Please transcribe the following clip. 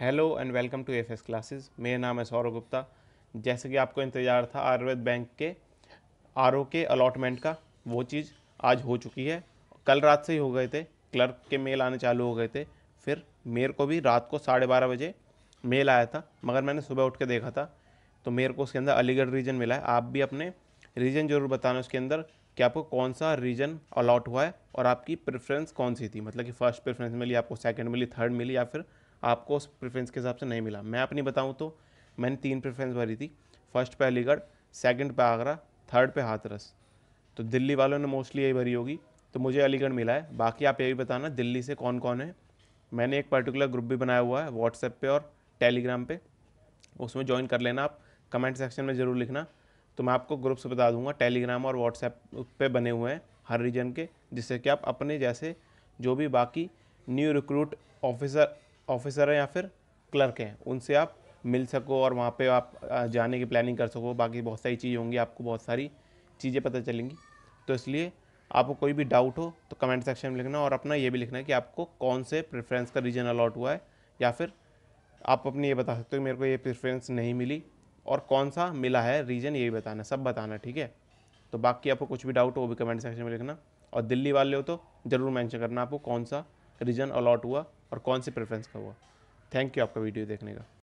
hello and welcome to FS classes मेरा नाम है सौरव गुप्ता जैसे कि आपको इंतज़ार था आयुर्वेद बैंक के आर के अलॉटमेंट का वो चीज़ आज हो चुकी है कल रात से ही हो गए थे क्लर्क के मेल आने चालू हो गए थे फिर मेरे को भी रात को साढ़े बारह बजे मेल आया था मगर मैंने सुबह उठ के देखा था तो मेरे को उसके अंदर अलीगढ़ रीजन मिला है आप भी अपने रीजन ज़रूर बताना उसके अंदर कि आपको कौन सा रीजन अलॉट हुआ है और आपकी प्रेफरेंस कौन सी थी मतलब कि फ़र्स्ट प्रेफरेंस मिली आपको सेकंड मिली थर्ड मिली या फिर आपको उस प्रेफरेंस के हिसाब से नहीं मिला मैं अपनी बताऊँ तो मैंने तीन प्रेफरेंस भरी थी फर्स्ट पे अलीगढ़ सेकंड पे आगरा थर्ड पे हाथरस तो दिल्ली वालों ने मोस्टली यही भरी होगी तो मुझे अलीगढ़ मिला है बाकी आप ये भी बताना दिल्ली से कौन कौन है मैंने एक पर्टिकुलर ग्रुप भी बनाया हुआ है व्हाट्सएप पे और टेलीग्राम पे उसमें ज्वाइन कर लेना आप कमेंट सेक्शन में ज़रूर लिखना तो मैं आपको ग्रुप्स बता दूंगा टेलीग्राम और व्हाट्सएप पे बने हुए हैं हर रीजन के जिससे कि आप अपने जैसे जो भी बाकी न्यू रिक्रूट ऑफिसर ऑफिसर हैं या फिर क्लर्क हैं उनसे आप मिल सको और वहाँ पे आप जाने की प्लानिंग कर सको बाकी बहुत सारी चीज़ें होंगी आपको बहुत सारी चीज़ें पता चलेंगी तो इसलिए आपको कोई भी डाउट हो तो कमेंट सेक्शन में लिखना और अपना ये भी लिखना है कि आपको कौन से प्रेफरेंस का रीजन अलॉट हुआ है या फिर आप अपनी ये बता सकते हो मेरे को ये प्रेफरेंस नहीं मिली और कौन सा मिला है रीजन ये भी बताना सब बताना ठीक है तो बाकी आपको कुछ भी डाउट हो वो भी कमेंट सेक्शन में लिखना और दिल्ली वाले हो तो ज़रूर मैंशन करना आपको कौन सा रीजन अलॉट हुआ और कौन सी प्रेफरेंस का हुआ थैंक यू आपका वीडियो देखने का